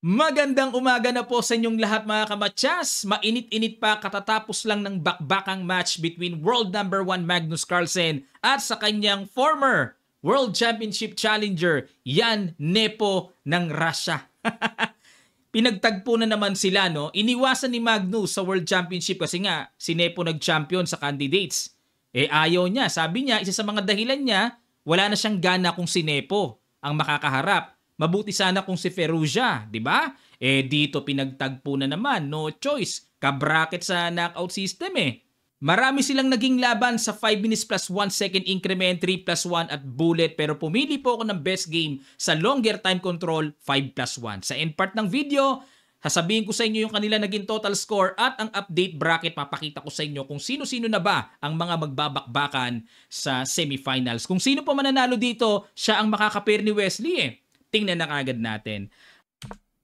Magandang umaga na po sa inyong lahat mga kamatsas. Mainit-init pa katatapos lang ng bakbakang match between world number 1 Magnus Carlsen at sa kanyang former World Championship Challenger Yan Nepo ng Russia. Pinagtagpo na naman sila no. Iniwasan ni Magnus sa World Championship kasi nga si Nepo nag-champion sa candidates. Eh ayaw niya. Sabi niya, isa sa mga dahilan niya, wala na siyang gana kung si Nepo ang makakaharap. Mabuti sana kung si Ferrugia, di ba? Eh dito pinagtagpo na naman, no choice. Kabracket sa knockout system eh. Marami silang naging laban sa 5 minutes plus 1 second increment, 3 plus 1 at bullet pero pumili po ako ng best game sa longer time control 5 plus 1. Sa end part ng video, Sasabihin ko sa inyo yung kanila naging total score at ang update bracket papakita ko sa inyo kung sino-sino na ba ang mga magbabakbakan sa semifinals. Kung sino pa mananalo dito, siya ang makakapir ni Wesley eh tingnan na kagad natin.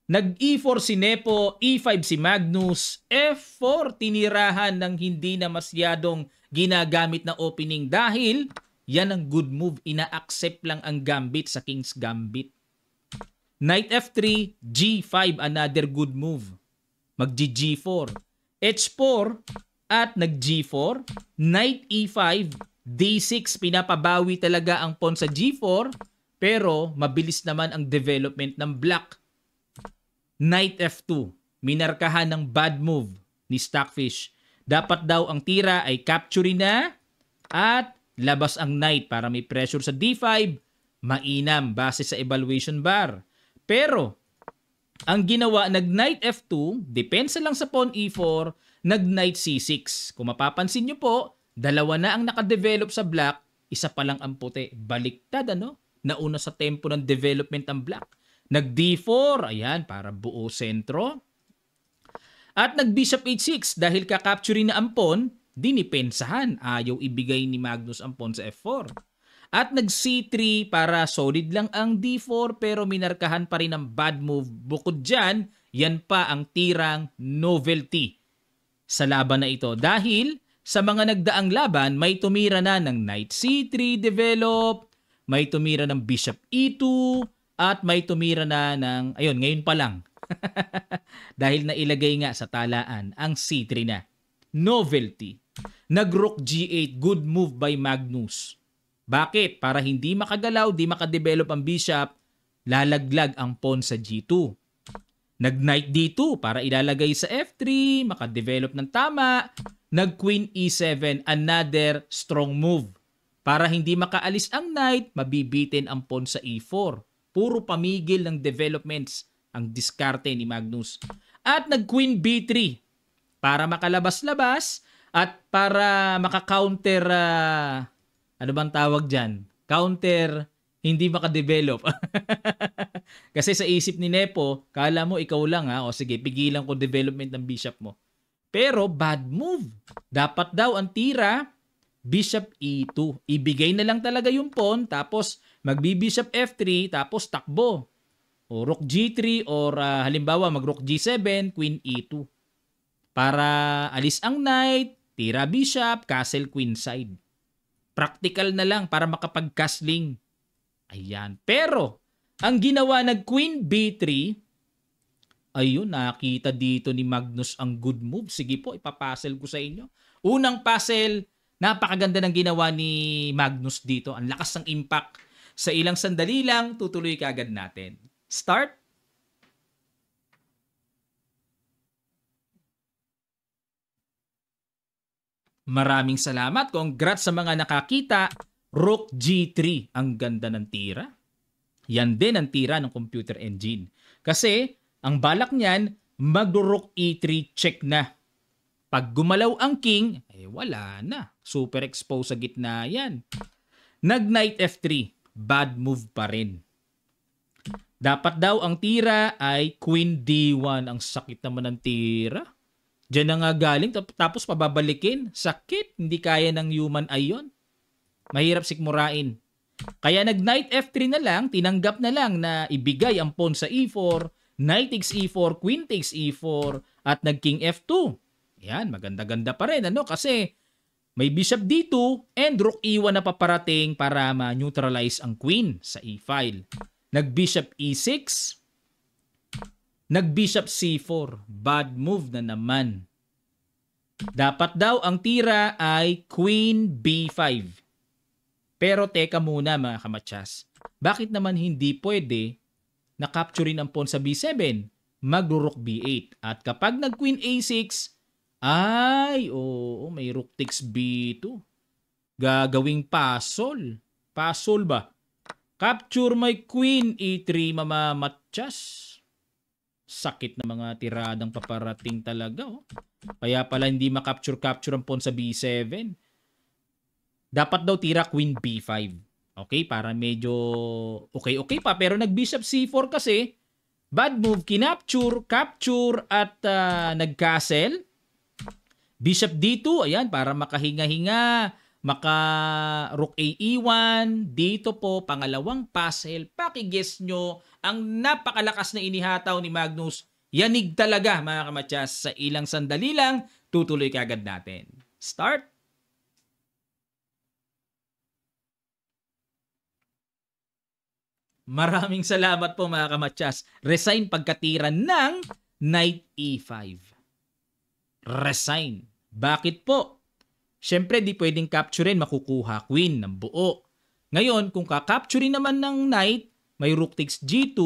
Nag-E4 si Nepo, E5 si Magnus, F4 tinirahan ng hindi na masyadong ginagamit na opening dahil yan ang good move. Ina-accept lang ang gambit sa King's Gambit. Knight F3, G5, another good move. Mag-G4. H4 at nag-G4. Knight E5, D6, pinapabawi talaga ang pawn sa G4 pero mabilis naman ang development ng black. Knight F2, minarkahan ng bad move ni Stockfish. Dapat daw ang tira ay capture na at labas ang knight para may pressure sa D5, mainam base sa evaluation bar. Pero, ang ginawa, ng knight F2, depensa lang sa pawn E4, nag-knight C6. Kung mapapansin nyo po, dalawa na ang nakadevelop sa black, isa pa lang ang puti. Baliktad ano? nauna sa tempo ng development ang black. Nag D4, ayan, para buo sentro. At nag Bishop H6 dahil kakapture na ang pawn, dinipensahan. Ayaw ibigay ni Magnus ang pawn sa F4. At nag C3 para solid lang ang D4 pero minarkahan pa rin ang bad move. Bukod dyan, yan pa ang tirang novelty sa laban na ito. Dahil sa mga nagdaang laban, may tumira na ng Knight C3 develop, may tumira ng bishop e2, at may tumira na ng, ayun, ngayon pa lang. Dahil nailagay nga sa talaan ang c3 na. Novelty. Nagrook g8, good move by Magnus. Bakit? Para hindi makagalaw, di makadevelop ang bishop, lalaglag ang pawn sa g2. Nag-knight d2 para ilalagay sa f3, makadevelop ng tama. Nag-queen e7, another strong move para hindi makaalis ang knight, mabibitin ang pawn sa e4. Puro pamigil ng developments ang diskarte ni Magnus. At nag-queen b3 para makalabas-labas at para makakounter uh, ah, ano bang tawag diyan? Counter hindi makadevelop. Kasi sa isip ni Nepo, kala mo ikaw lang ha, ah. o sige, pigilan ko development ng bishop mo. Pero bad move. Dapat daw ang tira bishop e2. Ibigay na lang talaga yung pawn, tapos magbi-bishop f3, tapos takbo. O rook g3, or uh, halimbawa mag-rook g7, queen e2. Para alis ang knight, tira bishop, castle queen side. Practical na lang para makapag-castling. Ayan. Pero, ang ginawa ng queen b3, ayun, nakita dito ni Magnus ang good move. Sige po, ipapuzzle ko sa inyo. Unang puzzle, Napakaganda ng ginawa ni Magnus dito. Ang lakas ng impact. Sa ilang sandali lang, tutuloy ka agad natin. Start. Maraming salamat. Congrats sa mga nakakita. Rook G3. Ang ganda ng tira. Yan din ang tira ng computer engine. Kasi, ang balak niyan, mag rook E3 check na pag gumalaw ang king, eh wala na. Super exposed sa gitna yan. Nag knight f3, bad move pa rin. Dapat daw ang tira ay queen d1. Ang sakit naman ng tira. Diyan na nga galing tapos pababalikin. Sakit, hindi kaya ng human eye yun. Mahirap sikmurain. Kaya nag knight f3 na lang, tinanggap na lang na ibigay ang pawn sa e4, knight takes e4, queen takes e4, at nag king f2. Yan, maganda-ganda pa rin ano kasi may bishop dito 2 and rook e1 na paparating para ma-neutralize ang queen sa e-file. Nag-bishop e6. Nag-bishop c4. Bad move na naman. Dapat daw ang tira ay queen b5. Pero teka muna mga kamatsas. Bakit naman hindi pwede na capturein ang pawn sa b7? mag rook b8. At kapag nag-queen a6, ay, oo, may rook takes b2. Gagawing pasol. Pasol ba? Capture my queen, e3 mama mamamatyas. Sakit na mga tiradang paparating talaga. Oh. Kaya pala hindi makapture-capture ang pawn sa b7. Dapat daw tira queen b5. Okay, para medyo okay-okay pa. Pero nag-bishop c4 kasi, bad move, kinapture, capture, at uh, nag-castle. Bishop D2, ayan, para makahinga-hinga, maka rook A1, dito po, pangalawang puzzle, pakiges nyo ang napakalakas na inihataw ni Magnus. Yanig talaga mga kamatyas, sa ilang sandali lang, tutuloy kagad natin. Start! Maraming salamat po mga kamatyas. Resign pagkatira ng Knight E5 resign. Bakit po? Siyempre, di pwedeng capturein, makukuha queen ng buo. Ngayon, kung kakapturein naman ng knight, may rook takes g2,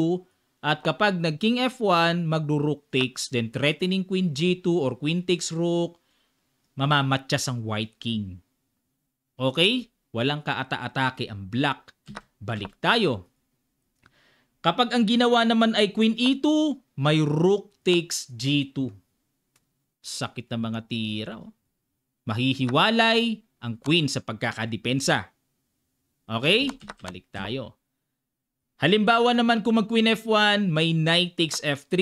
at kapag nag king f1, magro-rook takes, then threatening queen g2 or queen takes rook, mamamatchas ang white king. Okay? Walang kaata-atake ang black. Balik tayo. Kapag ang ginawa naman ay queen e2, may rook takes g2. Sakit ng mga tira. Oh. Mahihiwalay ang Queen sa pagkakadepensa. Okay? Balik tayo. Halimbawa naman kung mag-queen f1, may knight takes f3.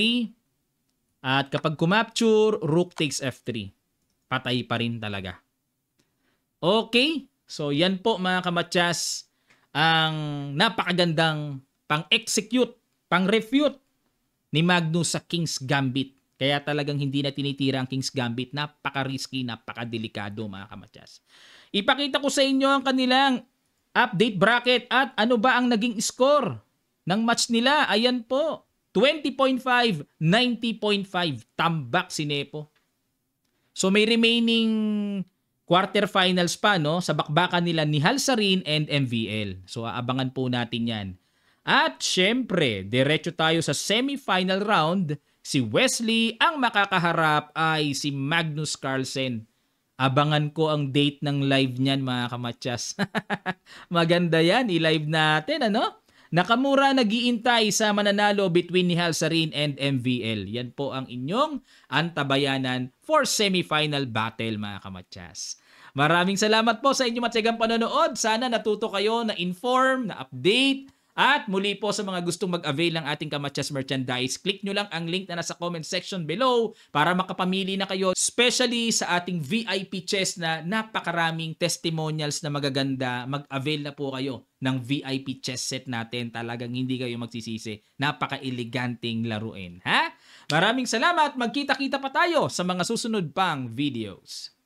At kapag kumapture, rook takes f3. Patay pa rin talaga. Okay? So yan po mga kamatsas ang napakagandang pang-execute, pang-refute ni Magnus sa King's Gambit. Kaya talagang hindi na tinitira ang King's Gambit. Napaka-risky, napaka-delikado mga kamatsas. Ipakita ko sa inyo ang kanilang update bracket at ano ba ang naging score ng match nila. Ayan po, 20.5, 90.5. Tambak si Nepo. So may remaining quarterfinals pa no sa bakbakan nila ni Halsarin and MVL. So aabangan po natin 'yan. At syempre, diretso tayo sa semifinal round si Wesley, ang makakaharap ay si Magnus Carlsen. Abangan ko ang date ng live niyan mga kamatsas. Maganda yan, i-live natin ano? Nakamura nagiintay sa mananalo between ni Halsarin and MVL. Yan po ang inyong antabayanan for semifinal battle mga kamatsas. Maraming salamat po sa inyong matsigang panonood. Sana natuto kayo na inform, na update, at muli po sa mga gustong mag-avail ng ating Kamachas merchandise, click nyo lang ang link na nasa comment section below para makapamili na kayo, especially sa ating VIP chest na napakaraming testimonials na magaganda. Mag-avail na po kayo ng VIP chess set natin. Talagang hindi kayo magsisisi. Napaka-eleganting laruin. Ha? Maraming salamat. Magkita-kita pa tayo sa mga susunod pang videos.